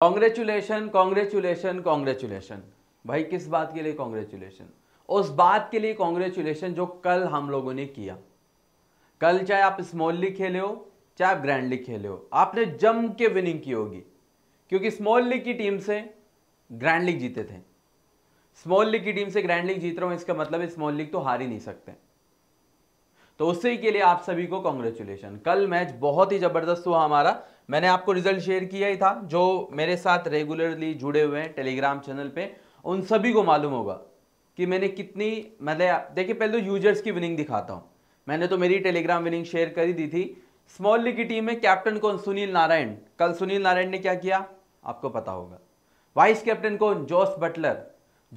congratulation congratulation congratulation भाई किस बात के लिए कॉन्ग्रेचुलेशन उस बात के लिए कॉन्ग्रेचुलेशन जो कल हम लोगों ने किया कल चाहे आप स्मॉलली खेले हो चाहे आप ग्रैंडली खेले हो आपने जम के विनिंग की होगी क्योंकि स्मॉल लीग की टीम से ग्रैंड लीग जीते थे स्मॉल लीग की टीम से ग्रैंड लीग जीत रहा हूं इसका मतलब स्मॉल लीग तो हार ही नहीं सकते तो उसी के लिए आप सभी को कॉन्ग्रेचुलेशन कल मैच बहुत ही जबरदस्त हुआ हमारा मैंने आपको रिजल्ट शेयर किया ही था जो मेरे साथ रेगुलरली जुड़े हुए हैं टेलीग्राम चैनल पे उन सभी को मालूम होगा कि मैंने कितनी मतलब देखिए पहले तो यूजर्स की विनिंग दिखाता हूँ मैंने तो मेरी टेलीग्राम विनिंग शेयर कर ही दी थी स्मॉल लीग की टीम में कैप्टन कौन सुनील नारायण कल सुनील नारायण ने क्या किया आपको पता होगा वाइस कैप्टन कौन जोस बटलर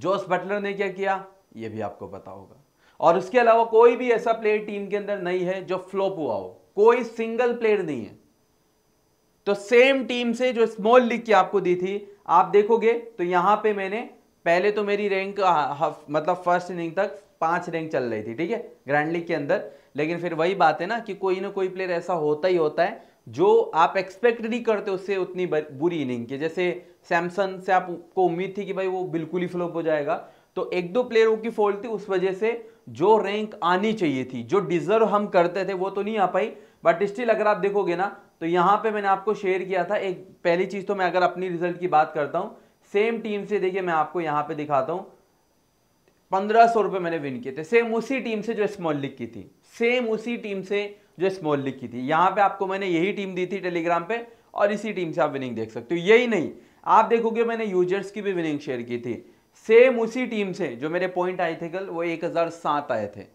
जोस बटलर ने क्या किया ये भी आपको पता होगा और उसके अलावा कोई भी ऐसा प्लेयर टीम के अंदर नहीं है जो फ्लॉप हुआ हो कोई सिंगल प्लेयर नहीं है तो सेम टीम से जो स्मॉल लीग की आपको दी थी आप देखोगे तो यहां पे मैंने पहले तो मेरी रैंक मतलब फर्स्ट इनिंग तक पांच रैंक चल रही थी ठीक है ग्रैंड लीग के अंदर लेकिन फिर वही बात है ना कि कोई ना कोई प्लेयर ऐसा होता ही होता है जो आप एक्सपेक्ट नहीं करते उससे उतनी बुरी इनिंग की जैसे सैमसंग से आपको उम्मीद थी कि भाई वो बिल्कुल ही फ्लॉप हो जाएगा तो एक दो प्लेयरों की फॉल्ट थी उस वजह से जो रैंक आनी चाहिए थी जो डिजर्व हम करते थे वो तो नहीं आ पाई बट स्टिल अगर आप देखोगे ना तो यहाँ पे मैंने आपको शेयर किया था एक पहली चीज़ तो मैं अगर अपनी रिजल्ट की बात करता हूँ सेम टीम से देखिए मैं आपको यहाँ पे दिखाता हूँ पंद्रह सौ रुपये मैंने विन किए थे सेम उसी टीम से जो स्मॉल लिख की थी सेम उसी टीम से जो स्मॉल लिख की थी यहाँ पे आपको मैंने यही टीम दी थी टेलीग्राम पे और इसी टीम से आप विनिंग देख सकते हो यही नहीं आप देखोगे मैंने यूजर्स की भी विनिंग शेयर की थी सेम उसी टीम से जो मेरे पॉइंट आए थे कल वो एक हज़ार सात आए थे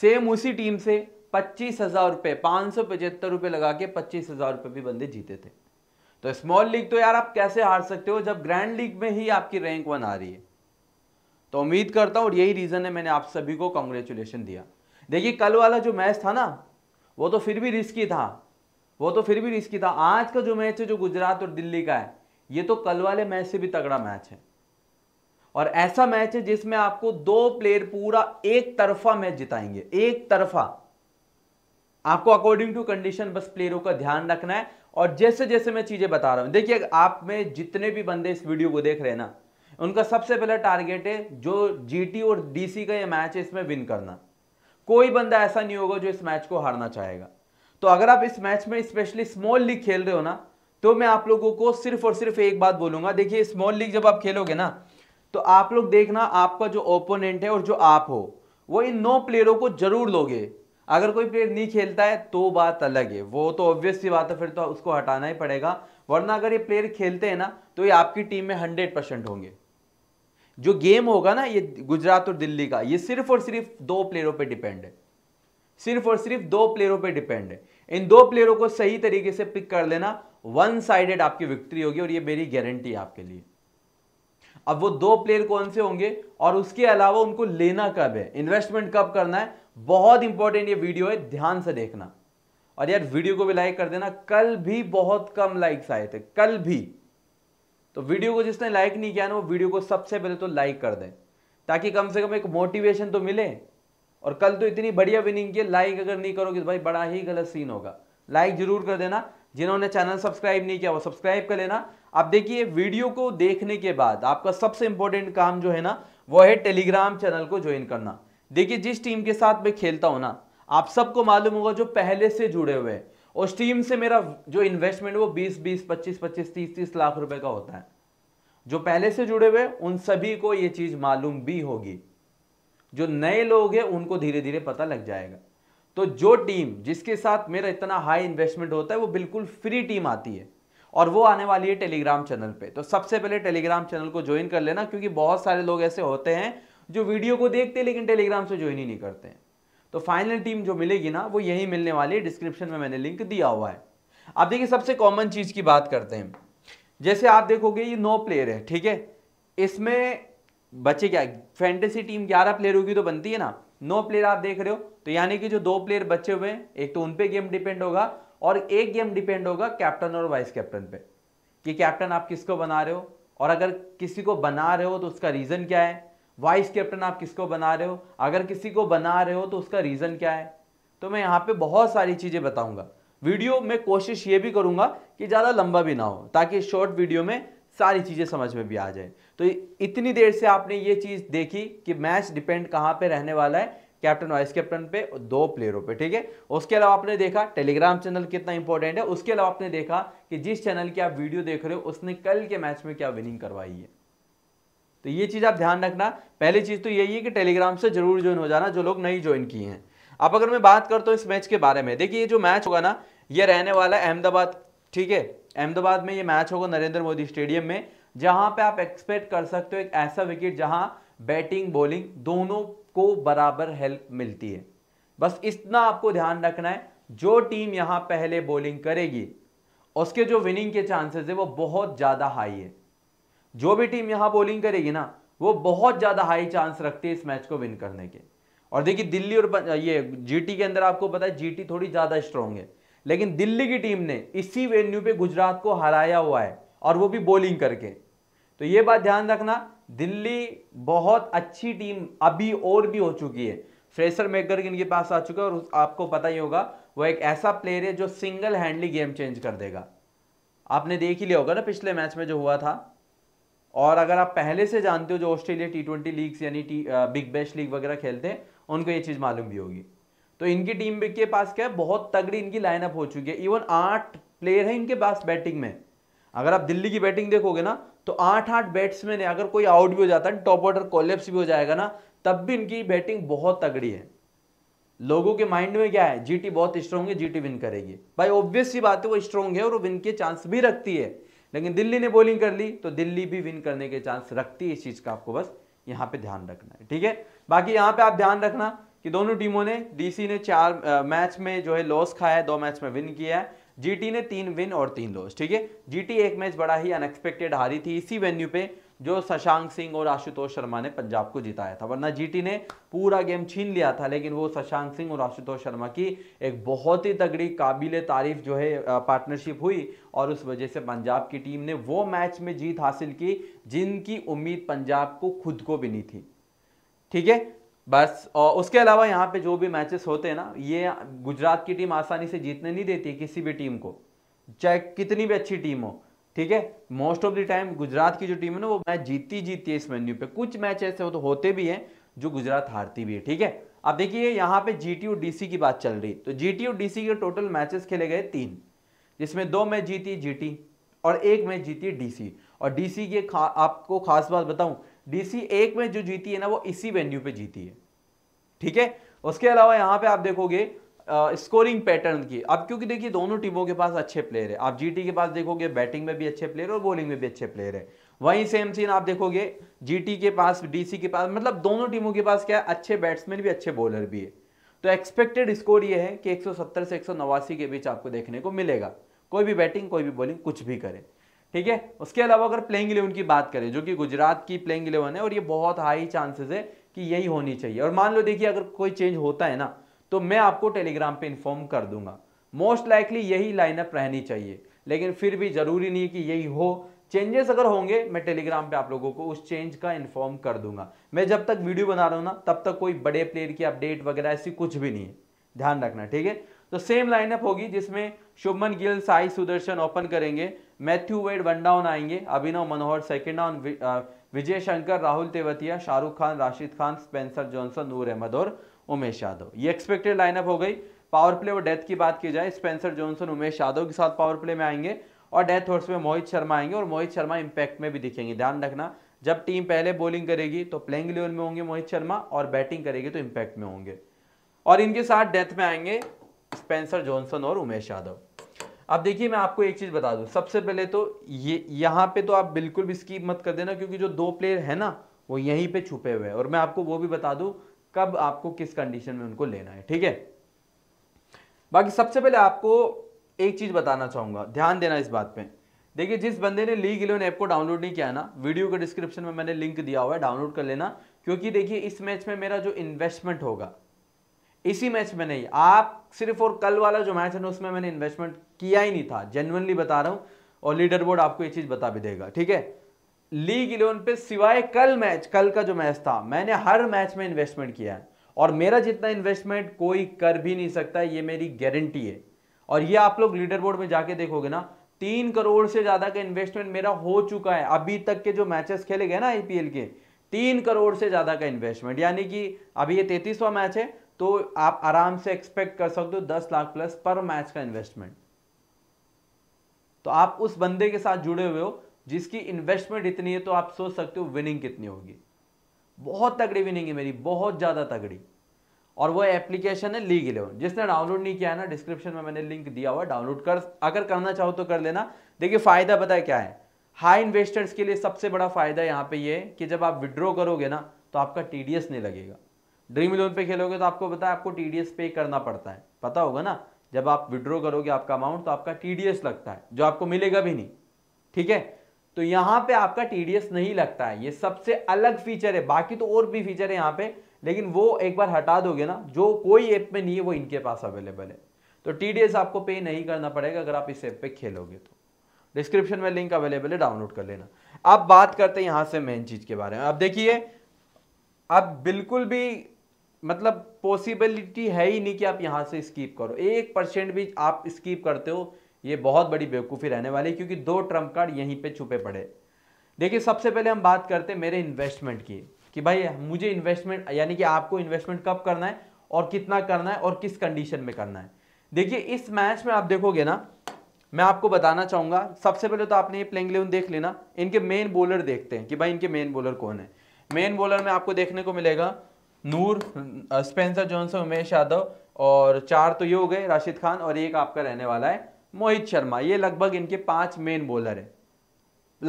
सेम उसी टीम से पच्चीस हजार रुपए पांच सौ पचहत्तर रुपये लगा के पच्चीस हजार रुपए भी बंदे जीते थे तो स्मॉल लीग तो यार आप कैसे हार सकते हो जब ग्रैंड लीग में ही आपकी रैंक वन आ रही है तो उम्मीद करता हूं और यही रीज़न है मैंने आप सभी को कॉन्ग्रेचुलेशन दिया देखिए कल वाला जो मैच था ना वो तो फिर भी रिस्की था वो तो फिर भी रिस्की था आज का जो मैच है जो गुजरात और दिल्ली का है ये तो कल वाले मैच से भी तगड़ा मैच है और ऐसा मैच है जिसमें आपको दो प्लेयर पूरा एक तरफा मैच जिताएंगे एक तरफा आपको अकॉर्डिंग टू कंडीशन बस प्लेयरों का ध्यान रखना है और जैसे जैसे मैं चीज़ें बता रहा हूं देखिए आप में जितने भी बंदे इस वीडियो को देख रहे हैं ना उनका सबसे पहला टारगेट है जो जीटी और डीसी का ये मैच है इसमें विन करना कोई बंदा ऐसा नहीं होगा जो इस मैच को हारना चाहेगा तो अगर आप इस मैच में स्पेशली स्मॉल लीग खेल रहे हो ना तो मैं आप लोगों को सिर्फ और सिर्फ एक बात बोलूंगा देखिए स्मॉल लीग जब आप खेलोगे ना तो आप लोग देखना आपका जो ओपोनेंट है और जो आप हो वो इन नौ प्लेयरों को जरूर लोगे अगर कोई प्लेयर नहीं खेलता है तो बात अलग है वो तो ऑब्वियस सी बात है फिर तो उसको हटाना ही पड़ेगा वरना अगर ये प्लेयर खेलते हैं ना तो ये आपकी टीम में हंड्रेड परसेंट होंगे जो गेम होगा ना ये गुजरात और दिल्ली का ये सिर्फ और सिर्फ दो प्लेयरों पे डिपेंड है सिर्फ और सिर्फ दो प्लेयरों पे डिपेंड है इन दो प्लेयरों को सही तरीके से पिक कर लेना वन साइडेड आपकी विक्ट्री होगी और ये मेरी गारंटी है आपके लिए अब वो दो प्लेयर कौन से होंगे और उसके अलावा उनको लेना कब है इन्वेस्टमेंट कब करना है बहुत इंपॉर्टेंट ये वीडियो है ध्यान से देखना और यार वीडियो को भी लाइक कर देना कल भी बहुत कम लाइक्स आए थे कल भी तो वीडियो को जिसने लाइक नहीं किया ना वो वीडियो को सबसे पहले तो लाइक कर दें ताकि कम से कम एक मोटिवेशन तो मिले और कल तो इतनी बढ़िया विनिंग की लाइक अगर नहीं करोगे तो भाई बड़ा ही गलत सीन होगा लाइक जरूर कर देना जिन्होंने चैनल सब्सक्राइब नहीं किया वो सब्सक्राइब कर लेना आप देखिए वीडियो को देखने के बाद आपका सबसे इंपॉर्टेंट काम जो है ना वो है टेलीग्राम चैनल को ज्वाइन करना देखिए जिस टीम के साथ मैं खेलता हूँ ना आप सबको मालूम होगा जो पहले से जुड़े हुए हैं उस टीम से मेरा जो इन्वेस्टमेंट वो 20 20 25 25 30 30 लाख रुपए का होता है जो पहले से जुड़े हुए उन सभी को ये चीज़ मालूम भी होगी जो नए लोग हैं उनको धीरे धीरे पता लग जाएगा तो जो टीम जिसके साथ मेरा इतना हाई इन्वेस्टमेंट होता है वो बिल्कुल फ्री टीम आती है और वो आने वाली है टेलीग्राम चैनल पे तो सबसे पहले टेलीग्राम चैनल को ज्वाइन कर लेना क्योंकि बहुत सारे लोग ऐसे होते हैं जो वीडियो को देखते हैं लेकिन टेलीग्राम से ज्वाइन ही नहीं करते हैं तो फाइनल टीम जो मिलेगी ना वो यही मिलने वाली है डिस्क्रिप्शन में मैंने लिंक दिया हुआ है अब देखिए सबसे कॉमन चीज़ की बात करते हैं जैसे आप देखोगे ये नौ प्लेयर है ठीक है इसमें बचे क्या फैंटेसी टीम ग्यारह प्लेयर होगी तो बनती है ना नौ प्लेयर आप देख रहे हो तो यानी कि जो दो प्लेयर बचे हुए हैं एक तो उन गेम डिपेंड होगा और एक गेम डिपेंड होगा कैप्टन और वाइस कैप्टन पे कि कैप्टन आप किसको बना रहे हो और अगर किसी को बना रहे हो तो उसका रीज़न क्या है वाइस कैप्टन आप किसको बना रहे हो अगर किसी को बना रहे हो तो उसका रीज़न क्या है तो मैं यहाँ पे बहुत सारी चीज़ें बताऊंगा वीडियो में कोशिश ये भी करूँगा कि ज़्यादा लंबा भी ना हो ताकि शॉर्ट वीडियो में सारी चीज़ें समझ में भी आ जाए तो इतनी देर से आपने ये चीज़ देखी कि मैच डिपेंड कहाँ पर रहने वाला है कैप्टन वाइस कैप्टन पे दो प्लेयरों पे ठीक है उसके अलावा आपने देखा टेलीग्राम चैनल कितना इंपॉर्टेंट है उसके अलावा आपने देखा कि जिस चैनल की आप वीडियो देख रहे हो उसने कल के मैच में क्या विनिंग करवाई है तो ये चीज़ आप ध्यान रखना पहली चीज़ तो यही है कि टेलीग्राम से जरूर ज्वाइन हो जाना जो लोग नहीं ज्वाइन किए हैं अब अगर मैं बात करता हूँ इस मैच के बारे में देखिए ये जो मैच होगा ना ये रहने वाला है अहमदाबाद ठीक है अहमदाबाद में ये मैच होगा नरेंद्र मोदी स्टेडियम में जहाँ पर आप एक्सपेक्ट कर सकते हो एक ऐसा विकेट जहाँ बैटिंग बॉलिंग दोनों को बराबर हेल्प मिलती है बस इतना आपको ध्यान रखना है जो टीम यहाँ पहले बॉलिंग करेगी उसके जो विनिंग के चांसेस है वो बहुत ज़्यादा हाई है जो भी टीम यहाँ बॉलिंग करेगी ना वो बहुत ज़्यादा हाई चांस रखती है इस मैच को विन करने के और देखिए दिल्ली और ये जीटी के अंदर आपको पता है जीटी थोड़ी ज़्यादा स्ट्रॉन्ग है लेकिन दिल्ली की टीम ने इसी वेन्यू पे गुजरात को हराया हुआ है और वो भी बॉलिंग करके तो ये बात ध्यान रखना दिल्ली बहुत अच्छी टीम अभी और भी हो चुकी है फ्रेशर मेकर इनके पास आ चुका है और आपको पता ही होगा वो एक ऐसा प्लेयर है जो सिंगल हैंडली गेम चेंज कर देगा आपने देख ही लिया होगा ना पिछले मैच में जो हुआ था और अगर आप पहले से जानते हो जो ऑस्ट्रेलिया टी ट्वेंटी लीग्स यानी टी बिग बैश लीग वगैरह खेलते हैं उनको ये चीज़ मालूम भी होगी तो इनकी टीम के पास क्या है बहुत तगड़ी इनकी लाइनअप हो चुकी है इवन आठ प्लेयर हैं इनके पास बैटिंग में अगर आप दिल्ली की बैटिंग देखोगे ना तो आठ आठ बैट्समैन है अगर कोई आउट भी हो जाता है टॉप ऑर्डर कोलेप्स भी हो जाएगा ना तब भी इनकी बैटिंग बहुत तगड़ी है लोगों के माइंड में क्या है जीटी बहुत स्ट्रॉन्ग है जीटी विन करेगी भाई ऑब्वियस सी बात है वो स्ट्रॉन्ग है और वो विन के चांस भी रखती है लेकिन दिल्ली ने बॉलिंग कर ली तो दिल्ली भी विन करने के चांस रखती है इस चीज़ का आपको बस यहाँ पे ध्यान रखना है ठीक है बाकी यहाँ पे आप ध्यान रखना कि दोनों टीमों ने डीसी ने चार मैच में जो है लॉस खाया है दो मैच में विन किया है जीटी ने तीन विन और तीन लॉस ठीक है जीटी एक मैच बड़ा ही अनएक्सपेक्टेड हारी थी इसी वेन्यू पे जो शशांक सिंह और आशुतोष शर्मा ने पंजाब को जिताया था वरना जीटी ने पूरा गेम छीन लिया था लेकिन वो शशांक सिंह और आशुतोष शर्मा की एक बहुत ही तगड़ी काबिल तारीफ जो है पार्टनरशिप हुई और उस वजह से पंजाब की टीम ने वो मैच में जीत हासिल की जिनकी उम्मीद पंजाब को खुद को भी नहीं थी ठीक है बस और उसके अलावा यहाँ पे जो भी मैचेस होते हैं ना ये गुजरात की टीम आसानी से जीतने नहीं देती किसी भी टीम को चाहे कितनी भी अच्छी टीम हो ठीक है most of the time Gujarat की जो टीम है ना वो मैच जीतती जीतती है इस मेन्यू पे कुछ मैच ऐसे हो तो होते भी हैं जो गुजरात हारती भी है ठीक है अब देखिए यहाँ पे जी टी डीसी की बात चल रही तो जी टी डीसी के टोटल मैचेस खेले गए तीन जिसमें दो मैच जीती जीटी और एक मैच जीती डीसी और डीसी की खा, आपको खास बात बताऊं डीसी एक मैच जो जीती है ना वो इसी वेन्यू पे जीती है ठीक है उसके अलावा यहाँ पे आप देखोगे स्कोरिंग पैटर्न की अब क्योंकि देखिए दोनों टीमों के पास अच्छे प्लेयर है आप जीटी के पास देखोगे बैटिंग में भी अच्छे प्लेयर और बॉलिंग में भी अच्छे प्लेयर है वहीं सेम सीन आप देखोगे जीटी के पास डीसी के पास मतलब दोनों टीमों के पास क्या है अच्छे बैट्समैन भी अच्छे बॉलर भी है तो एक्सपेक्टेड स्कोर ये है कि 170 से एक के बीच आपको देखने को मिलेगा कोई भी बैटिंग कोई भी बॉलिंग कुछ भी करे ठीक है उसके अलावा अगर प्लेइंग इलेवन की बात करें जो कि गुजरात की प्लेइंग इलेवन है और ये बहुत हाई चांसेस है कि यही होनी चाहिए और मान लो देखिए अगर कोई चेंज होता है ना तो मैं आपको टेलीग्राम पे इन्फॉर्म कर दूंगा मोस्ट लाइकली यही लाइनअप रहनी चाहिए लेकिन फिर भी ज़रूरी नहीं कि यही हो चेंजेस अगर होंगे मैं टेलीग्राम पे आप लोगों को उस चेंज का इन्फॉर्म कर दूंगा मैं जब तक वीडियो बना रहा हूँ ना तब तक कोई बड़े प्लेयर की अपडेट वगैरह ऐसी कुछ भी नहीं है ध्यान रखना ठीक है तो सेम लाइनअप होगी जिसमें शुभमन गिल साई सुदर्शन ओपन करेंगे मैथ्यू वेड वन डाउन आएंगे Abhinav Manohar second down Vijay Shankar Rahul Tewatia Shahrukh Khan Rashid Khan Spencer Johnson Noor Ahmad और उमेश यादव ये एक्सपेक्टेड लाइनअप हो गई पावर प्ले और डेथ की बात की जाए स्पेंसर जॉनसन उमेश यादव के साथ पावर प्ले में आएंगे और डेथ हॉर्स में मोहित शर्मा आएंगे और मोहित शर्मा इम्पैक्ट में भी दिखेंगे ध्यान रखना जब टीम पहले बॉलिंग करेगी तो प्लेइंग लेवल में होंगे मोहित शर्मा और बैटिंग करेगी तो इम्पैक्ट में होंगे और इनके साथ डेथ में आएंगे स्पेंसर जॉनसन और उमेश यादव अब देखिए मैं आपको एक चीज़ बता दूं सबसे पहले तो ये यहाँ पे तो आप बिल्कुल भी स्कीप मत कर देना क्योंकि जो दो प्लेयर है ना वो यहीं पे छुपे हुए हैं और मैं आपको वो भी बता दूं कब आपको किस कंडीशन में उनको लेना है ठीक है बाकी सबसे पहले आपको एक चीज़ बताना चाहूंगा ध्यान देना इस बात पे देखिए जिस बंदे ने लीग इलेवन ऐप को डाउनलोड नहीं किया ना वीडियो के डिस्क्रिप्शन में मैंने लिंक दिया हुआ है डाउनलोड कर लेना क्योंकि देखिए इस मैच में मेरा जो इन्वेस्टमेंट होगा इसी मैच में नहीं आप सिर्फ और कल वाला जो मैच है ना उसमें मैंने इन्वेस्टमेंट किया ही नहीं था जेनुअनली बता रहा हूं और लीडर बोर्ड आपको ये चीज़ बता भी देगा ठीक है लीग इलेवन पे सिवाय कल मैच कल का जो मैच था मैंने हर मैच में इन्वेस्टमेंट किया है और मेरा जितना इन्वेस्टमेंट कोई कर भी नहीं सकता ये मेरी गारंटी है और ये आप लोग लीडर बोर्ड में जाके देखोगे ना तीन करोड़ से ज़्यादा का इन्वेस्टमेंट मेरा हो चुका है अभी तक के जो मैचेस खेले गए ना आईपीएल के तीन करोड़ से ज़्यादा का इन्वेस्टमेंट यानी कि अभी ये तैतीसवा मैच है तो आप आराम से एक्सपेक्ट कर सकते हो दस लाख प्लस पर मैच का इन्वेस्टमेंट तो आप उस बंदे के साथ जुड़े हुए हो जिसकी इन्वेस्टमेंट इतनी है तो आप सोच सकते हो विनिंग कितनी होगी बहुत तगड़ी विनिंग है मेरी बहुत ज़्यादा तगड़ी और वो एप्लीकेशन है लीग इलेवन जिसने डाउनलोड नहीं किया है ना डिस्क्रिप्शन में मैंने लिंक दिया हुआ डाउनलोड कर अगर करना चाहो तो कर लेना देखिए फ़ायदा पता है क्या है हाई इन्वेस्टर्स के लिए सबसे बड़ा फ़ायदा यहाँ पे ये यह कि जब आप विड्रॉ करोगे ना तो आपका टी नहीं लगेगा ड्रीम इलेवन पे खेलोगे तो आपको पता है आपको टी पे करना पड़ता है पता होगा ना जब आप विड्रॉ करोगे आपका अमाउंट तो आपका टी लगता है जो आपको मिलेगा भी नहीं ठीक है तो यहाँ पे आपका टीडीएस नहीं लगता है ये सबसे अलग फीचर है बाकी तो और भी फीचर है यहाँ पे लेकिन वो एक बार हटा दोगे ना जो कोई ऐप में नहीं है वो इनके पास अवेलेबल है तो टीडीएस आपको पे नहीं करना पड़ेगा अगर आप इस ऐप पे खेलोगे तो डिस्क्रिप्शन में लिंक अवेलेबल है डाउनलोड कर लेना अब बात करते हैं यहाँ से मेन चीज़ के बारे में अब देखिए अब बिल्कुल भी मतलब पॉसिबिलिटी है ही नहीं कि आप यहाँ से स्कीप करो एक परसेंट भी आप स्कीप करते हो ये बहुत बड़ी बेवकूफ़ी रहने वाली है क्योंकि दो ट्रम्प कार्ड यहीं पे छुपे पड़े देखिए सबसे पहले हम बात करते हैं मेरे इन्वेस्टमेंट की कि भाई मुझे इन्वेस्टमेंट यानी कि आपको इन्वेस्टमेंट कब करना है और कितना करना है और किस कंडीशन में करना है देखिए इस मैच में आप देखोगे ना मैं आपको बताना चाहूँगा सबसे पहले तो आपने ये प्लेंग इलेवन देख लेना इनके मेन बॉलर देखते हैं कि भाई इनके मेन बॉलर कौन है मेन बॉलर में आपको देखने को मिलेगा नूर स्पेंसर जॉनसन उमेश यादव और चार तो ये हो गए राशिद खान और एक आपका रहने वाला है मोहित शर्मा ये लगभग इनके पांच मेन बॉलर है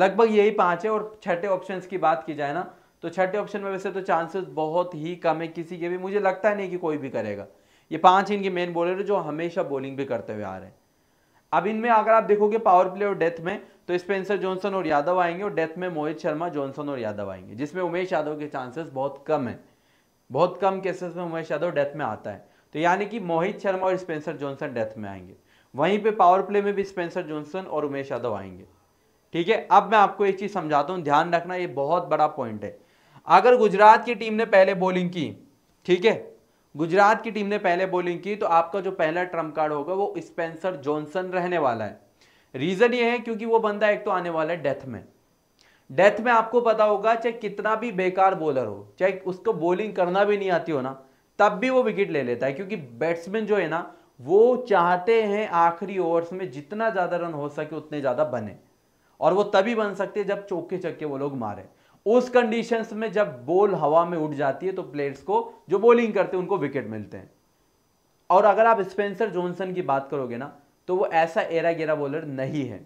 लगभग यही पांच है और छठे ऑप्शन की बात की जाए ना तो छठे ऑप्शन में वैसे तो चांसेस बहुत ही कम है किसी के भी मुझे लगता नहीं कि कोई भी करेगा ये पांच इनके मेन बॉलर है जो हमेशा बॉलिंग भी करते हुए आ रहे हैं अब इनमें अगर आप देखोगे पावर प्ले और डेथ में तो स्पेंसर जॉनसन और यादव आएंगे और डेथ में मोहित शर्मा जॉनसन और यादव आएंगे जिसमें उमेश यादव के चांसेस बहुत कम है बहुत कम केसेस में उमेश यादव डेथ में आता है तो यानी कि मोहित शर्मा और स्पेंसर जॉनसन डेथ में आएंगे वहीं पे पावर प्ले में भी स्पेंसर जॉनसन और उमेश यादव आएंगे ठीक है अब मैं आपको एक चीज़ समझाता हूँ ध्यान रखना ये बहुत बड़ा पॉइंट है अगर गुजरात की टीम ने पहले बॉलिंग की ठीक है गुजरात की टीम ने पहले बॉलिंग की तो आपका जो पहला ट्रम्प कार्ड होगा वो स्पेंसर जॉनसन रहने वाला है रीज़न ये है क्योंकि वो बंदा एक तो आने वाला है डेथ में डेथ में आपको पता होगा चाहे कितना भी बेकार बॉलर हो चाहे उसको बॉलिंग करना भी नहीं आती हो ना तब भी वो विकेट ले लेता है क्योंकि बैट्समैन जो है ना वो चाहते हैं आखिरी ओवर्स में जितना ज़्यादा रन हो सके उतने ज़्यादा बने और वो तभी बन सकते हैं जब चौके चक्के वो लोग मारे उस कंडीशंस में जब बॉल हवा में उठ जाती है तो प्लेयर्स को जो बॉलिंग करते हैं उनको विकेट मिलते हैं और अगर आप स्पेंसर जॉनसन की बात करोगे ना तो वो ऐसा एरा गेरा बॉलर नहीं है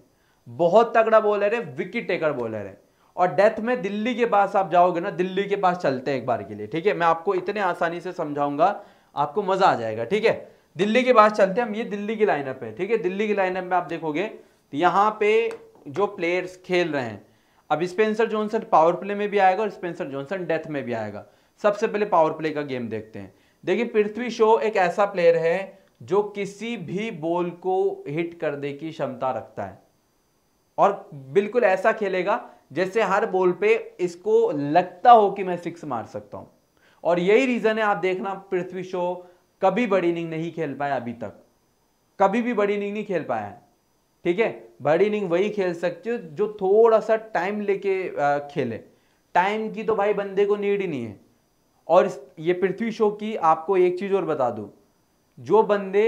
बहुत तगड़ा बॉलर है विकेट टेकर बॉलर है और डेथ में दिल्ली के पास आप जाओगे ना दिल्ली के पास चलते हैं एक बार के लिए ठीक है मैं आपको इतने आसानी से समझाऊंगा आपको मजा आ जाएगा ठीक है दिल्ली के बाद चलते हैं हम ये दिल्ली की लाइनअप है ठीक है दिल्ली की लाइनअप में आप देखोगे तो यहाँ पे जो प्लेयर्स खेल रहे हैं अब स्पेंसर जॉनसन पावर प्ले में भी आएगा और स्पेंसर जॉनसन डेथ में भी आएगा सबसे पहले पावर प्ले का गेम देखते हैं देखिए पृथ्वी शो एक ऐसा प्लेयर है जो किसी भी बॉल को हिट करने की क्षमता रखता है और बिल्कुल ऐसा खेलेगा जैसे हर बॉल पे इसको लगता हो कि मैं सिक्स मार सकता हूं और यही रीजन है आप देखना पृथ्वी शो कभी बड़ी इनिंग नहीं खेल पाया अभी तक कभी भी बड़ी इनिंग नहीं खेल पाया है ठीक है बड़ी इनिंग वही खेल सकते हो जो थोड़ा सा टाइम लेके खेले टाइम की तो भाई बंदे को नीड ही नहीं है और ये पृथ्वी शो की आपको एक चीज़ और बता दूँ जो बंदे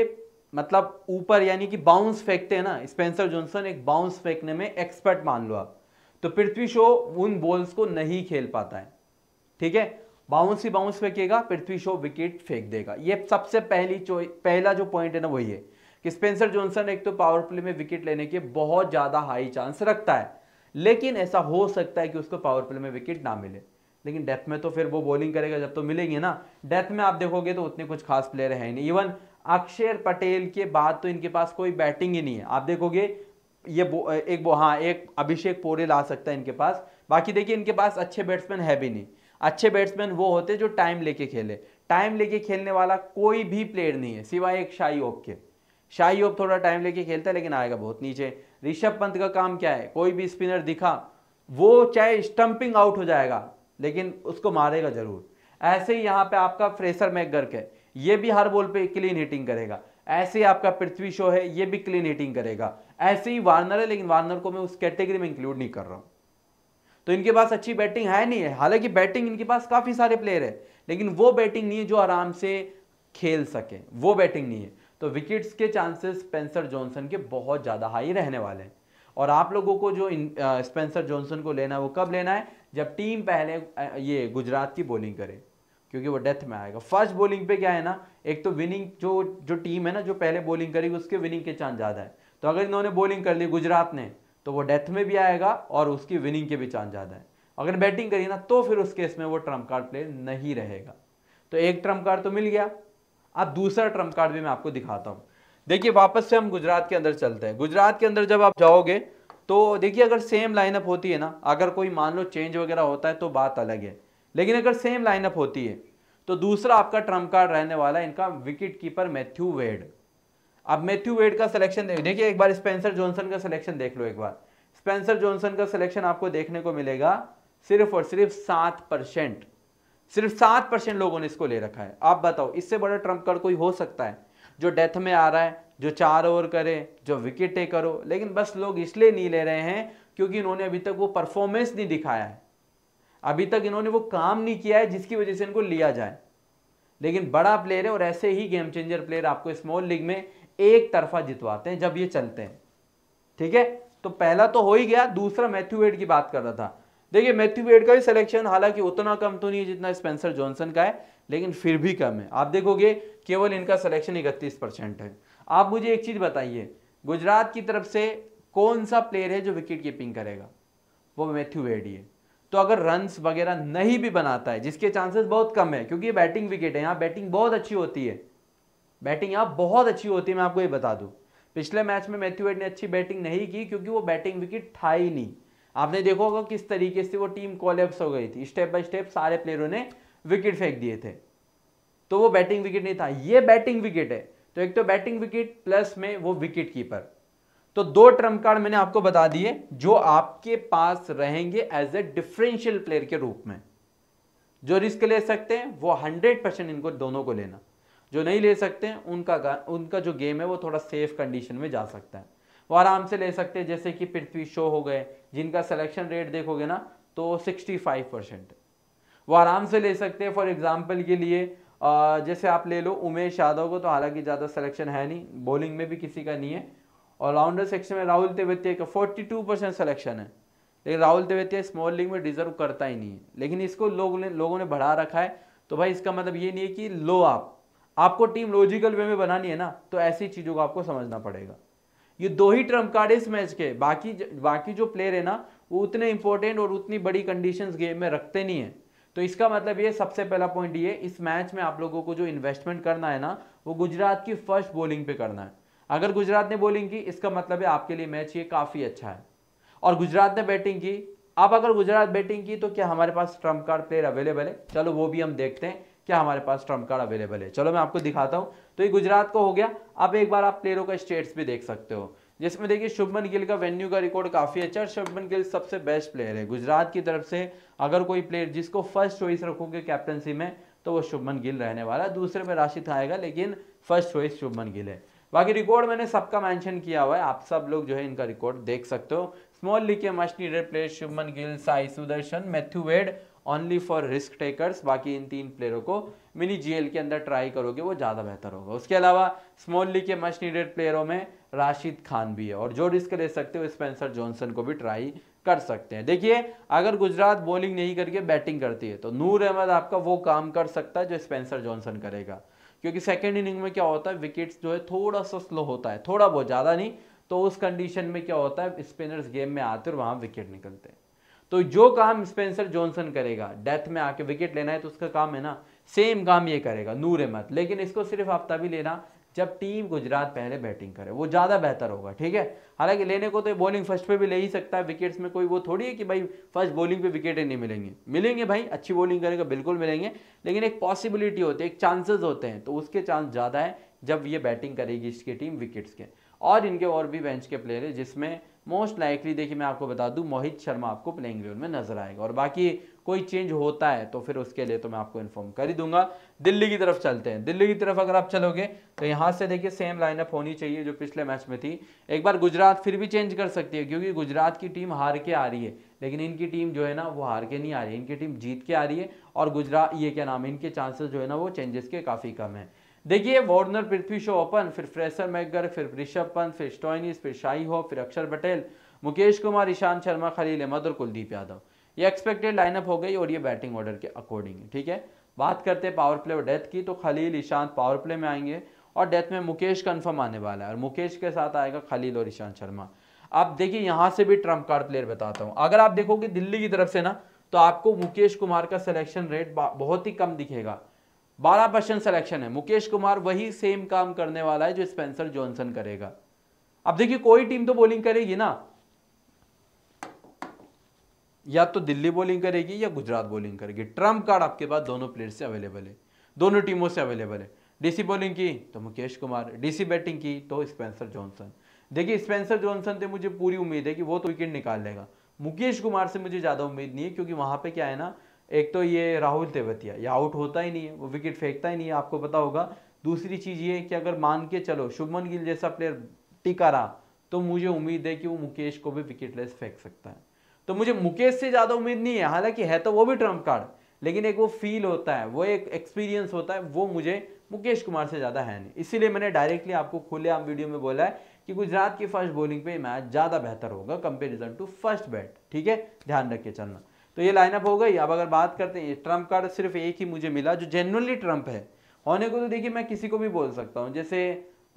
मतलब ऊपर यानी कि बाउंस फेंकते हैं ना स्पेंसर जॉनसन एक बाउंस फेंकने में एक्सपर्ट मान लो आप तो पृथ्वी शो उन बॉल्स को नहीं खेल पाता है ठीक है बाउंस ही बाउंस फेंकेगा पृथ्वी शो विकेट फेंक देगा ये सबसे पहली पहला जो पॉइंट है ना वही है कि स्पेंसर जॉनसन एक तो पावर प्ले में विकेट लेने के बहुत ज़्यादा हाई चांस रखता है लेकिन ऐसा हो सकता है कि उसको पावर प्ले में विकेट ना मिले लेकिन डेथ में तो फिर वो बॉलिंग करेगा जब तो मिलेंगे ना डेथ में आप देखोगे तो उतने कुछ खास प्लेयर है नहीं इवन अक्षर पटेल के बाद तो इनके पास कोई बैटिंग ही नहीं है आप देखोगे ये बो, एक बो हाँ एक अभिषेक पोरेल आ सकता है इनके पास बाकी देखिए इनके पास अच्छे बैट्समैन है भी नहीं अच्छे बैट्समैन वो होते जो टाइम लेके खेले टाइम लेके खेलने वाला कोई भी प्लेयर नहीं है सिवाय एक शाही ओप के शाही ओप थोड़ा टाइम लेके खेलता है लेकिन आएगा बहुत नीचे ऋषभ पंत का काम क्या है कोई भी स्पिनर दिखा वो चाहे स्टंपिंग आउट हो जाएगा लेकिन उसको मारेगा जरूर ऐसे ही यहाँ पे आपका फ्रेशर मैकगर्क है ये भी हर बॉल पे क्लीन हिटिंग करेगा ऐसे ही आपका पृथ्वी शो है ये भी क्लीन हिटिंग करेगा ऐसे ही वार्नर है लेकिन वार्नर को मैं उस कैटेगरी में इंक्लूड नहीं कर रहा हूँ तो इनके पास अच्छी बैटिंग है नहीं है हालांकि बैटिंग इनके पास काफ़ी सारे प्लेयर है लेकिन वो बैटिंग नहीं है जो आराम से खेल सके वो बैटिंग नहीं है तो विकेट्स के चांसेस स्पेंसर जॉनसन के बहुत ज़्यादा हाई रहने वाले हैं और आप लोगों को जो इन, स्पेंसर जॉनसन को लेना है वो कब लेना है जब टीम पहले ये गुजरात की बॉलिंग करे क्योंकि वो डेथ में आएगा फर्स्ट बॉलिंग पे क्या है ना एक तो विनिंग जो जो टीम है ना जो पहले बॉलिंग करेगी उसके विनिंग के चांस ज़्यादा है तो अगर इन्होंने बॉलिंग कर ली गुजरात ने तो वो डेथ में भी आएगा और उसकी विनिंग के भी चांस ज़्यादा है अगर बैटिंग करिए ना तो फिर उस केस में वो ट्रम्प कार्ड प्लेयर नहीं रहेगा तो एक ट्रम्प कार्ड तो मिल गया अब दूसरा ट्रम्प कार्ड भी मैं आपको दिखाता हूँ देखिए वापस से हम गुजरात के अंदर चलते हैं गुजरात के अंदर जब आप जाओगे तो देखिए अगर सेम लाइनअप होती है ना अगर कोई मान लो चेंज वगैरह होता है तो बात अलग है लेकिन अगर सेम लाइनअप होती है तो दूसरा आपका ट्रम्प कार्ड रहने वाला है इनका विकेट कीपर मैथ्यू वेड अब मैथ्यू वेड का सिलेक्शन देखिए एक बार स्पेंसर जॉनसन का सिलेक्शन देख लो एक बार स्पेंसर जॉनसन का सिलेक्शन आपको देखने को मिलेगा सिर्फ और सिर्फ सात परसेंट सिर्फ सात परसेंट लोगों ने इसको ले रखा है आप बताओ इससे बड़ा ट्रम्प कार्ड कोई हो सकता है जो डेथ में आ रहा है जो चार ओवर करे जो विकेटें करो लेकिन बस लोग इसलिए नहीं ले रहे हैं क्योंकि इन्होंने अभी तक वो परफॉर्मेंस नहीं दिखाया है अभी तक इन्होंने वो काम नहीं किया है जिसकी वजह से इनको लिया जाए लेकिन बड़ा प्लेयर है और ऐसे ही गेम चेंजर प्लेयर आपको स्मॉल लीग में एक तरफा जितवाते हैं जब ये चलते हैं ठीक है तो पहला तो हो ही गया दूसरा मैथ्यू वेड की बात कर रहा था देखिए मैथ्यू वेड का भी सिलेक्शन हालांकि उतना कम तो नहीं है जितना स्पेंसर जॉनसन का है लेकिन फिर भी कम है आप देखोगे केवल इनका सिलेक्शन इकतीस परसेंट है आप मुझे एक चीज़ बताइए गुजरात की तरफ से कौन सा प्लेयर है जो विकेट कीपिंग करेगा वो मैथ्यू वेड ही है तो अगर रन्स वगैरह नहीं भी बनाता है जिसके चांसेस बहुत कम है क्योंकि ये बैटिंग विकेट है यहाँ बैटिंग बहुत अच्छी होती है बैटिंग यहाँ बहुत अच्छी होती है मैं आपको ये बता दूँ पिछले मैच में मैथ्यू हेड ने अच्छी बैटिंग नहीं की क्योंकि वो बैटिंग विकेट था ही नहीं आपने देखो होगा किस तरीके से वो टीम कॉलेप्स हो गई थी स्टेप बाय स्टेप सारे प्लेयरों ने विकेट फेंक दिए थे तो वो बैटिंग विकेट नहीं था ये बैटिंग विकेट है तो एक तो बैटिंग विकेट प्लस में वो विकेट कीपर तो दो ट्रम्प कार्ड मैंने आपको बता दिए जो आपके पास रहेंगे एज ए डिफरेंशियल प्लेयर के रूप में जो रिस्क ले सकते हैं वो हंड्रेड परसेंट इनको दोनों को लेना जो नहीं ले सकते उनका उनका जो गेम है वो थोड़ा सेफ कंडीशन में जा सकता है वो आराम से ले सकते हैं जैसे कि पृथ्वी शो हो गए जिनका सिलेक्शन रेट देखोगे ना तो 65 परसेंट वो आराम से ले सकते हैं फॉर एग्जाम्पल के लिए जैसे आप ले लो उमेश यादव को तो हालांकि ज़्यादा सिलेक्शन है नहीं बॉलिंग में भी किसी का नहीं है ऑलराउंडर सेक्शन में राहुल तेवत्या का फोर्टी टू परसेंट सलेक्शन है लेकिन राहुल तेवत्या स्मॉल लीग में डिजर्व करता ही नहीं है लेकिन इसको लोगों ने लोगों ने बढ़ा रखा है तो भाई इसका मतलब ये नहीं है कि लो आप आपको टीम लॉजिकल वे में बनानी है ना तो ऐसी चीज़ों को आपको समझना पड़ेगा ये दो ही ट्रम्प कार्ड इस मैच के बाकी बाकी जो प्लेयर है ना वो उतने इंपॉर्टेंट और उतनी बड़ी कंडीशन गेम में रखते नहीं है तो इसका मतलब ये सबसे पहला पॉइंट ये इस मैच में आप लोगों को जो इन्वेस्टमेंट करना है ना वो गुजरात की फर्स्ट बॉलिंग पे करना है अगर गुजरात ने बॉलिंग की इसका मतलब है आपके लिए मैच ये काफ़ी अच्छा है और गुजरात ने बैटिंग की अब अगर गुजरात बैटिंग की तो क्या हमारे पास ट्रम्प कार्ड प्लेयर अवेलेबल है चलो वो भी हम देखते हैं क्या हमारे पास ट्रम्प कार्ड अवेलेबल है चलो मैं आपको दिखाता हूँ तो ये गुजरात को हो गया अब एक बार आप प्लेयरों का स्टेट्स भी देख सकते हो जिसमें देखिए शुभमन गिल का वेन्यू का रिकॉर्ड काफ़ी अच्छा है शुभमन गिल सबसे बेस्ट प्लेयर है गुजरात की तरफ से अगर कोई प्लेयर जिसको फर्स्ट चॉइस रखोगे कैप्टनसी में तो वो शुभमन गिल रहने वाला है दूसरे में राशिद आएगा लेकिन फर्स्ट चॉइस शुभमन गिल है बाकी रिकॉर्ड मैंने सबका मेंशन किया हुआ है आप सब लोग जो है इनका रिकॉर्ड देख सकते हो स्मॉल लीग के must needed player Shubman Gill Sai Sudharsan Matthew Wade only for risk takers बाकी इन तीन प्लेयरों को मिनी जीएल के अंदर ट्राई करोगे वो ज़्यादा बेहतर होगा उसके अलावा स्मॉल लीग के मच नीडेड प्लेयरों में राशिद खान भी है और जो रिस्क ले सकते हो स्पेंसर जॉनसन को भी ट्राई कर सकते हैं देखिए अगर गुजरात बॉलिंग नहीं करके बैटिंग करती है तो नूर अहमद आपका वो काम कर सकता है जो स्पेंसर जॉनसन करेगा क्योंकि सेकेंड इनिंग में क्या होता है विकेट्स जो है थोड़ा सा स्लो होता है थोड़ा बहुत ज़्यादा नहीं तो उस कंडीशन में क्या होता है स्पिनर्स गेम में आते और वहाँ विकेट निकलते हैं तो जो काम स्पेंसर जॉनसन करेगा डेथ में आके विकेट लेना है तो उसका काम है ना सेम काम ये करेगा नूर अहमद लेकिन इसको सिर्फ आप तभी लेना जब टीम गुजरात पहले बैटिंग करे वो ज़्यादा बेहतर होगा ठीक है हालांकि लेने को तो बॉलिंग फर्स्ट पे भी ले ही सकता है विकेट्स में कोई वो थोड़ी है कि भाई फर्स्ट बॉलिंग पे विकेटें नहीं मिलेंगे मिलेंगे भाई अच्छी बॉलिंग करेगा बिल्कुल मिलेंगे लेकिन एक पॉसिबिलिटी होती है एक चांसेस होते हैं तो उसके चांस ज़्यादा है जब ये बैटिंग करेगी इसकी टीम विकेट्स के और इनके और भी बेंच के प्लेयर है जिसमें मोस्ट लाइकली देखिए मैं आपको बता दूं मोहित शर्मा आपको प्लेइंग रोल में नजर आएगा और बाकी कोई चेंज होता है तो फिर उसके लिए तो मैं आपको इन्फॉर्म कर ही दूंगा दिल्ली की तरफ चलते हैं दिल्ली की तरफ अगर आप चलोगे तो यहाँ से देखिए सेम लाइनअप होनी चाहिए जो पिछले मैच में थी एक बार गुजरात फिर भी चेंज कर सकती है क्योंकि गुजरात की टीम हार के आ रही है लेकिन इनकी टीम जो है ना वो हार के नहीं आ रही है इनकी टीम जीत के आ रही है और गुजरात ये क्या नाम है इनके चांसेस जो है ना वो चेंजेस के काफ़ी कम है देखिए वार्नर पृथ्वी शो ओपन फिर फ्रेशर मैगर फिर ऋषभ पंत फिर स्टोइनिस फिर शाही हो फिर अक्षर पटेल मुकेश कुमार ईशान शर्मा खलील अहमद और कुलदीप यादव ये एक्सपेक्टेड लाइनअप हो गई और ये बैटिंग ऑर्डर के अकॉर्डिंग है ठीक है बात करते हैं पावर प्ले और डेथ की तो खलील ईशांत पावर प्ले में आएंगे और डेथ में मुकेश कन्फर्म आने वाला है और मुकेश के साथ आएगा खलील और ईशांत शर्मा आप देखिए यहाँ से भी ट्रम्प कार्ड प्लेयर बताता हूँ अगर आप देखोगे दिल्ली की तरफ से ना तो आपको मुकेश कुमार का सिलेक्शन रेट बहुत ही कम दिखेगा बारह परसेंट सिलेक्शन है मुकेश कुमार वही सेम काम करने वाला है जो स्पेंसर जॉनसन करेगा अब देखिए कोई टीम तो बॉलिंग करेगी ना या तो दिल्ली बॉलिंग करेगी या गुजरात बॉलिंग करेगी ट्रम्प कार्ड आपके पास दोनों प्लेयर से अवेलेबल है दोनों टीमों से अवेलेबल है डीसी बॉलिंग की तो मुकेश कुमार डीसी बैटिंग की तो स्पेंसर जॉनसन देखिए स्पेंसर जॉनसन से मुझे पूरी उम्मीद है कि वो तो विकेट निकाल लेगा मुकेश कुमार से मुझे ज़्यादा उम्मीद नहीं है क्योंकि वहां पे क्या है ना एक तो ये राहुल तेवतिया ये आउट होता ही नहीं है वो विकेट फेंकता ही नहीं है आपको पता होगा दूसरी चीज़ ये कि अगर मान के चलो शुभमन गिल जैसा प्लेयर टिका रहा तो मुझे उम्मीद है कि वो मुकेश को भी विकेटलेस फेंक सकता है तो मुझे मुकेश से ज़्यादा उम्मीद नहीं है हालांकि है तो वो भी ट्रम्प कार्ड लेकिन एक वो फील होता है वो एक एक्सपीरियंस होता है वो मुझे मुकेश कुमार से ज़्यादा है नहीं इसीलिए मैंने डायरेक्टली आपको खुले आम वीडियो में बोला है कि गुजरात की फर्स्ट बॉलिंग पे मैच ज़्यादा बेहतर होगा कंपेरिजन टू फर्स्ट बैट ठीक है ध्यान रख के चलना तो ये लाइनअप हो गई अब अगर बात करते हैं ट्रम्प कार्ड सिर्फ एक ही मुझे मिला जो जेनरली ट्रंप है होने को तो देखिए मैं किसी को भी बोल सकता हूँ जैसे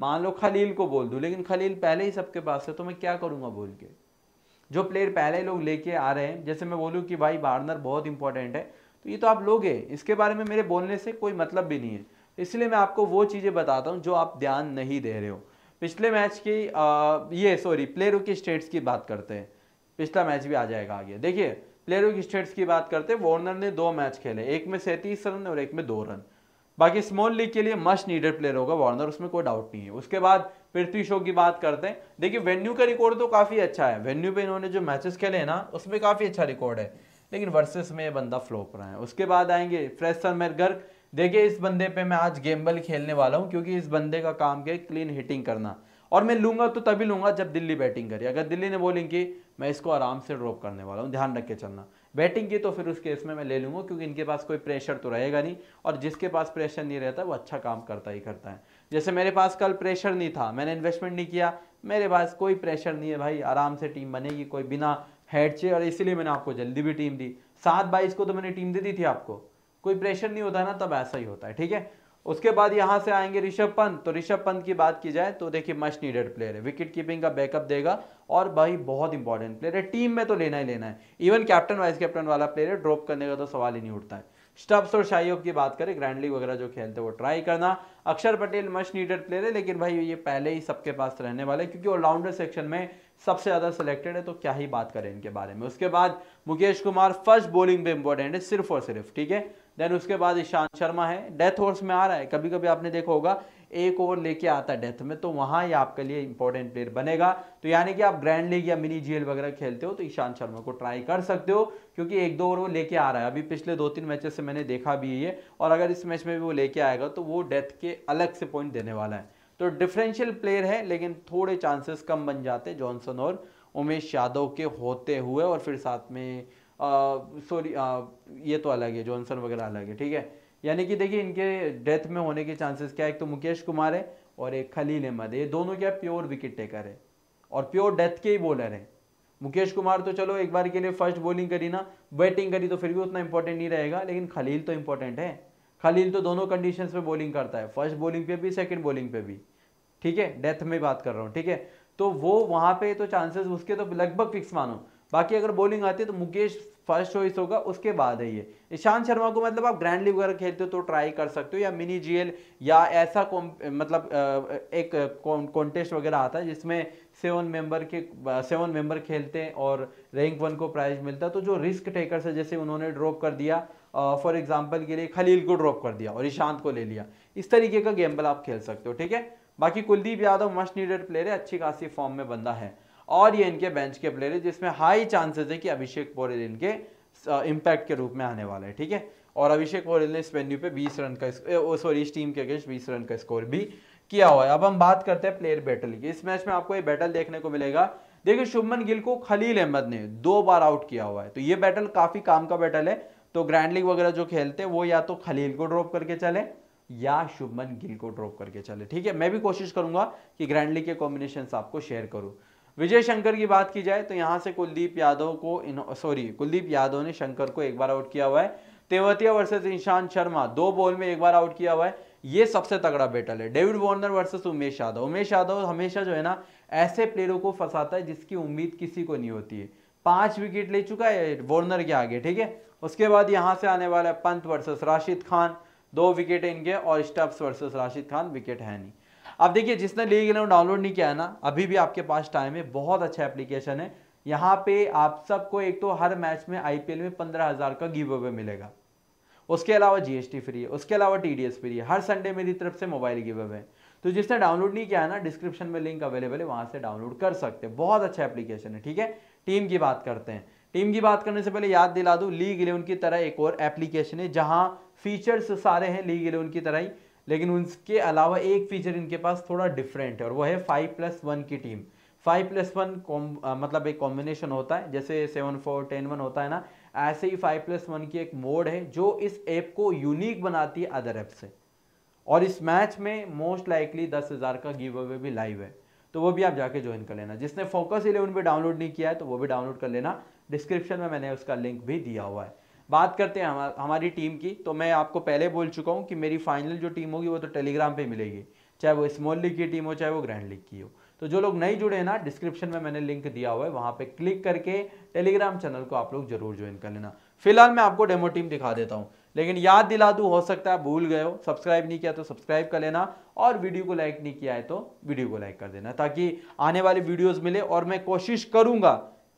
मान लो खलील को बोल दूँ लेकिन खलील पहले ही सबके पास है तो मैं क्या करूँगा बोल के जो प्लेयर पहले लोग लेके आ रहे हैं जैसे मैं बोलूँ कि भाई बार्नर बहुत इंपॉर्टेंट है तो ये तो आप लोगे इसके बारे में मेरे बोलने से कोई मतलब भी नहीं है इसलिए मैं आपको वो चीज़ें बताता हूँ जो आप ध्यान नहीं दे रहे हो पिछले मैच की ये सॉरी प्लेयरों की स्टेट्स की बात करते हैं पिछला मैच भी आ जाएगा आगे देखिए प्लेयर की स्टेट्स की बात करते हैं वार्नर ने दो मैच खेले एक में सैंतीस रन और एक में दो रन बाकी स्मॉल लीग के लिए मस्ट नीडेड प्लेयर होगा वार्नर उसमें कोई डाउट नहीं है उसके बाद पृथ्वी शो की बात करते हैं देखिए वेन्यू का रिकॉर्ड तो काफ़ी अच्छा है वेन्यू पे इन्होंने जो मैचेस खेले हैं ना उसमें काफ़ी अच्छा रिकॉर्ड है लेकिन वर्सेस में ये बंदा फ्लोप रहा है उसके बाद आएंगे फ्रेशर मेरगर देखिए इस बंदे पे मैं आज गेम बल खेलने वाला हूँ क्योंकि इस बंदे का काम क्या है क्लीन हिटिंग करना और मैं लूँगा तो तभी लूंगा जब दिल्ली बैटिंग करे अगर दिल्ली ने बॉलिंग की मैं इसको आराम से ड्रॉप करने वाला हूँ ध्यान रख के चलना बैटिंग की तो फिर उस केस में मैं ले लूँगा क्योंकि इनके पास कोई प्रेशर तो रहेगा नहीं और जिसके पास प्रेशर नहीं रहता वो अच्छा काम करता ही करता है जैसे मेरे पास कल प्रेशर नहीं था मैंने इन्वेस्टमेंट नहीं किया मेरे पास कोई प्रेशर नहीं है भाई आराम से टीम बनेगी कोई बिना हेड चे और इसीलिए मैंने आपको जल्दी भी टीम दी सात बाईस को तो मैंने टीम दे दी थी आपको कोई प्रेशर नहीं होता है ना तब ऐसा ही होता है ठीक है उसके बाद यहां से आएंगे ऋषभ पंत तो ऋषभ पंत की बात की जाए तो देखिए मस्ट नीडेड प्लेयर है विकेट कीपिंग का बैकअप देगा और भाई बहुत इंपॉर्टेंट प्लेयर है टीम में तो लेना ही लेना है इवन कैप्टन वाइस कैप्टन वाला प्लेयर है ड्रॉप करने का तो सवाल ही नहीं उठता है स्टब्स और शाहियों की बात करें ग्रैंड लीग वगैरह जो खेलते हैं वो ट्राई करना अक्षर पटेल मस्ट नीडेड प्लेयर है लेकिन भाई ये पहले ही सबके पास रहने वाले क्योंकि ऑलराउंडर सेक्शन में सबसे ज़्यादा सिलेक्टेड है तो क्या ही बात करें इनके बारे में उसके बाद मुकेश कुमार फर्स्ट बॉलिंग में इंपॉर्टेंट है सिर्फ और सिर्फ ठीक है देन उसके बाद ईशांत शर्मा है डेथ ओवर्स में आ रहा है कभी कभी आपने देखा होगा एक ओवर लेके आता है डेथ में तो वहाँ ही आपके लिए इंपॉर्टेंट प्लेयर बनेगा तो यानी कि आप ग्रैंड लीग या मिनी जीएल वगैरह खेलते हो तो ईशांत शर्मा को ट्राई कर सकते हो क्योंकि एक दो ओवर वो लेके आ रहा है अभी पिछले दो तीन मैचेस से मैंने देखा भी है ये और अगर इस मैच में भी वो लेके आएगा तो वो डेथ के अलग से पॉइंट देने वाला है तो डिफरेंशियल प्लेयर है लेकिन थोड़े चांसेस कम बन जाते जॉनसन और उमेश यादव के होते हुए और फिर साथ में सॉरी ये तो अलग है जॉनसन वगैरह अलग है ठीक है यानी कि देखिए इनके डेथ में होने के चांसेस क्या है एक तो मुकेश कुमार है और एक खलील अहमद है ये दोनों क्या प्योर विकेट टेकर है और प्योर डेथ के ही बॉलर हैं मुकेश कुमार तो चलो एक बार के लिए फर्स्ट बॉलिंग करी ना बैटिंग करी तो फिर भी उतना इंपॉर्टेंट नहीं रहेगा लेकिन खलील तो इंपॉर्टेंट है खलील तो दोनों कंडीशंस पे बॉलिंग करता है फर्स्ट बॉलिंग पे भी सेकंड बॉलिंग पे भी ठीक है डेथ में बात कर रहा हूँ ठीक है तो वो वहाँ पे तो चांसेस उसके तो लगभग फिक्स मानो बाकी अगर बॉलिंग आती है तो मुकेश फर्स्ट चॉइस होगा उसके बाद है ये ईशांत शर्मा को मतलब आप ग्रैंड लीग वगैरह खेलते हो तो ट्राई कर सकते हो या मिनी जीएल या ऐसा मतलब एक कॉन्टेस्ट वगैरह आता है जिसमें सेवन मेंबर के सेवन मेंबर खेलते हैं और रैंक वन को प्राइज मिलता है तो जो रिस्क टेकर्स है जैसे उन्होंने ड्रॉप कर दिया फॉर एग्जाम्पल के लिए खलील को ड्रॉप कर दिया और ईशांत को ले लिया इस तरीके का गेम्बल आप खेल सकते हो ठीक है बाकी Kuldeep Yadav must needed player है अच्छी खासी फॉर्म में बंदा है और ये इनके बेंच के प्लेयर है जिसमें हाई चांसेस है कि अभिषेक पोरेल इनके इंपैक्ट uh, के रूप में आने वाला है ठीक है और अभिषेक पोरेल ने इस वेन्यू पे 20 रन का सॉरी इस टीम के अगेंस्ट बीस रन का स्कोर भी किया हुआ है अब हम बात करते हैं प्लेयर बैटल की इस मैच में आपको ये बैटल देखने को मिलेगा देखिए शुभमन गिल को खलील अहमद ने दो बार आउट किया हुआ है तो ये बैटल काफी काम का बैटल है तो ग्रैंड लीग वगैरह जो खेलते हैं वो या तो खलील को ड्रॉप करके चले या शुभमन गिल को ड्रॉप करके चले ठीक है मैं भी कोशिश करूंगा कि ग्रैंड लीग के कॉम्बिनेशन आपको शेयर करूं विजय शंकर की बात की जाए तो यहाँ से कुलदीप यादव को सॉरी कुलदीप यादव ने शंकर को एक बार आउट किया हुआ है तेवतिया वर्सेस ईशांत शर्मा दो बॉल में एक बार आउट किया हुआ है ये सबसे तगड़ा बैटल है David Warner versus Umesh Yadav Umesh Yadav हमेशा जो है ना ऐसे प्लेयरों को फंसाता है जिसकी उम्मीद किसी को नहीं होती है पांच विकेट ले चुका है वॉर्नर के आगे ठीक है उसके बाद यहाँ से आने वाला है पंत वर्सेस राशिद खान दो विकेट इनके और stumps versus Rashid Khan wicket है नहीं अब देखिए जिसने लीग इलेवन डाउनलोड नहीं किया है ना अभी भी आपके पास टाइम है बहुत अच्छा एप्लीकेशन है यहाँ पे आप सबको एक तो हर मैच में आईपीएल में पंद्रह हज़ार का गिव अवे मिलेगा उसके अलावा जीएसटी फ्री है उसके अलावा टीडीएस फ्री है हर संडे मेरी तरफ से मोबाइल गिव अवे है तो जिसने डाउनलोड नहीं किया है ना डिस्क्रिप्शन में लिंक अवेलेबल है वहाँ से डाउनलोड कर सकते हैं बहुत अच्छा एप्लीकेशन है ठीक है टीम की बात करते हैं टीम की बात करने से पहले याद दिला दूँ लीग इलेवन की तरह एक और एप्लीकेशन है जहाँ फीचर्स सारे हैं लीग इलेवन की तरह ही लेकिन उनके अलावा एक फीचर इनके पास थोड़ा डिफरेंट है और वो है फाइव प्लस वन की टीम फाइव प्लस वन मतलब एक कॉम्बिनेशन होता है जैसे सेवन फोर टेन वन होता है ना ऐसे ही फाइव प्लस वन की एक मोड है जो इस ऐप को यूनिक बनाती है अदर ऐप से और इस मैच में मोस्ट लाइकली दस हज़ार का गिव अवे भी लाइव है तो वो भी आप जाके ज्वाइन कर लेना जिसने फोकस इलेवन पर डाउनलोड नहीं किया है तो वो भी डाउनलोड कर लेना डिस्क्रिप्शन में मैंने उसका लिंक भी दिया हुआ है बात करते हैं हमा, हमारी टीम की तो मैं आपको पहले बोल चुका हूँ कि मेरी फाइनल जो टीम होगी वो तो टेलीग्राम पर मिलेगी चाहे वो स्मॉल लीग की टीम हो चाहे वो ग्रैंड लीग की हो तो जो लोग नहीं जुड़े ना डिस्क्रिप्शन में मैंने लिंक दिया हुआ है वहाँ पर क्लिक करके टेलीग्राम चैनल को आप लोग जरूर ज्वाइन कर लेना फिलहाल मैं आपको डेमो टीम दिखा देता हूँ लेकिन याद दिला दूँ हो सकता है भूल गए हो सब्सक्राइब नहीं किया तो सब्सक्राइब कर लेना और वीडियो को लाइक नहीं किया है तो वीडियो को लाइक कर देना ताकि आने वाली वीडियोज़ मिले और मैं कोशिश करूँगा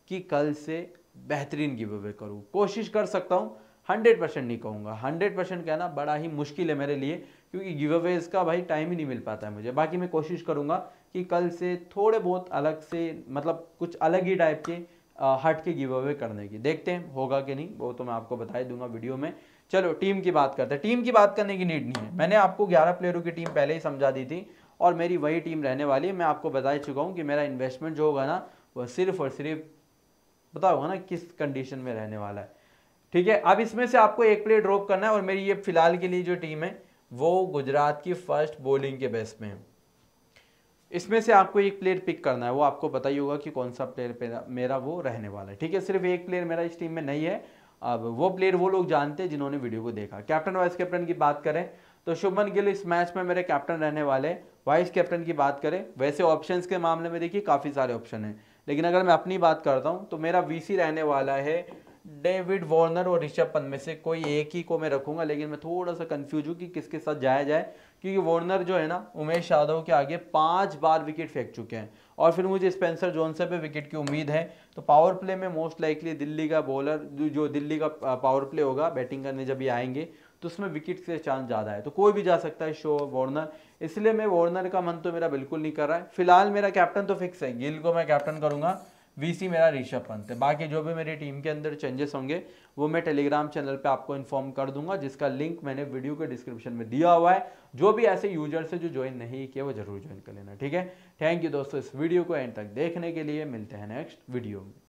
कि कल से बेहतरीन गिव अवे करूँ कोशिश कर सकता हूँ हंड्रेड परसेंट नहीं कहूँगा हंड्रेड परसेंट कहना बड़ा ही मुश्किल है मेरे लिए क्योंकि गिव अवेज का भाई टाइम ही नहीं मिल पाता है मुझे बाकी मैं कोशिश करूँगा कि कल से थोड़े बहुत अलग से मतलब कुछ अलग ही टाइप के आ, हट के गिव अवे करने की देखते हैं होगा कि नहीं वो तो मैं आपको बता ही दूंगा वीडियो में चलो टीम की बात करते हैं टीम की बात करने की नीड नहीं है मैंने आपको ग्यारह प्लेयरों की टीम पहले ही समझा दी थी और मेरी वही टीम रहने वाली है मैं आपको बता ही चुका हूँ कि मेरा इन्वेस्टमेंट जो होगा ना वो सिर्फ और सिर्फ बताओ होगा ना किस कंडीशन में रहने वाला है ठीक है अब इसमें से आपको एक प्लेयर ड्रॉप करना है और मेरी ये फिलहाल के लिए जो टीम है वो गुजरात की फर्स्ट बॉलिंग के बेस में है इसमें से आपको एक प्लेयर पिक करना है वो आपको पता ही होगा कि कौन सा प्लेयर मेरा वो रहने वाला है ठीक है सिर्फ एक प्लेयर मेरा इस टीम में नहीं है अब वो प्लेयर वो लोग जानते हैं जिन्होंने वीडियो को देखा कैप्टन वाइस कैप्टन की बात करें तो शुभमन गिल इस मैच में मेरे कैप्टन रहने वाले वाइस कैप्टन की बात करें वैसे ऑप्शंस के मामले में देखिए काफ़ी सारे ऑप्शन हैं लेकिन अगर मैं अपनी बात करता हूँ तो मेरा वी रहने वाला है डेविड वार्नर और ऋषभ पंत में से कोई एक ही को मैं रखूंगा लेकिन मैं थोड़ा सा कंफ्यूज हूँ कि किसके साथ जाया जाए क्योंकि वार्नर जो है ना उमेश यादव के आगे पांच बार विकेट फेंक चुके हैं और फिर मुझे स्पेंसर से भी विकेट की उम्मीद है तो पावर प्ले में मोस्ट लाइकली दिल्ली का बॉलर जो दिल्ली का पावर प्ले होगा बैटिंग करने जब ये आएंगे तो उसमें विकेट से चांस ज़्यादा है तो कोई भी जा सकता है शो वार्नर इसलिए मैं वार्नर का मन तो मेरा बिल्कुल नहीं कर रहा है फिलहाल मेरा कैप्टन तो फिक्स है गिल को मैं कैप्टन करूंगा वीसी मेरा ऋषभ पंत है बाकी जो भी मेरी टीम के अंदर चेंजेस होंगे वो मैं टेलीग्राम चैनल पे आपको इन्फॉर्म कर दूंगा जिसका लिंक मैंने वीडियो के डिस्क्रिप्शन में दिया हुआ है जो भी ऐसे यूजर्स है जो ज्वाइन नहीं किए वो जरूर ज्वाइन कर लेना ठीक है थैंक यू दोस्तों इस वीडियो को एंड तक देखने के लिए मिलते हैं नेक्स्ट वीडियो में